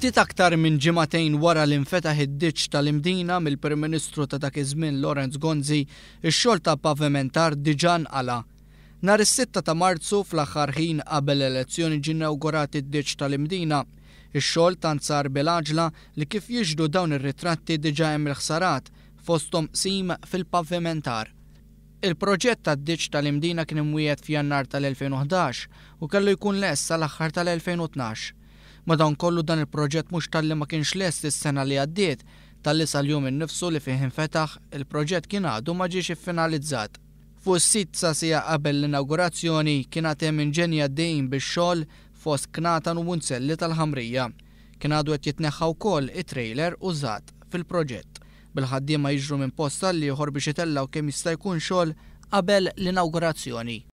Ftit aktar minn ġimatejn wara li infetaħ id-diċ tal-imdina mill-Prim Ministru ta' dak iż-żmien Lorenz Gonzi, ix-xogħol ta' pavimentar diġà nqala. Nhar is-6 ta' Marzu fl-aħħar ħin qabel elezzjoni ġie inawgurat id-diċ tal-imdina. Ix-xogħol tant sar bil-aġla li kif jiġdu dawn ir-ritratti diġà hemm il-ħsarat fosthom sim fil-pavimentar. Il-proġett ta' diċ tal-imdina kien imwiet f'jannar tal-2011 u kellu jkun less sal-aħħar tal-2012. Madankollu dan il-proġett mhux tal-li ma kienx lest is-sena li għaddiet tal-li sal-jum innifsu li fih infetaħ il-proġett kien għadu ma ġiex iffinalizzat. Fu s sit sa sija qabel l-inaugurazzjoni kien hemm inġenja dejn bix-xogħol fost knatan u munzelli tal-ħamrija. Kien għadu għet jitneħħa wkoll it-trailer użat fil-proġett. bil ma jiġru minn posta li jħor biex itellaw kemm jista' jkun xogħol qabel l-inaugurazzjoni.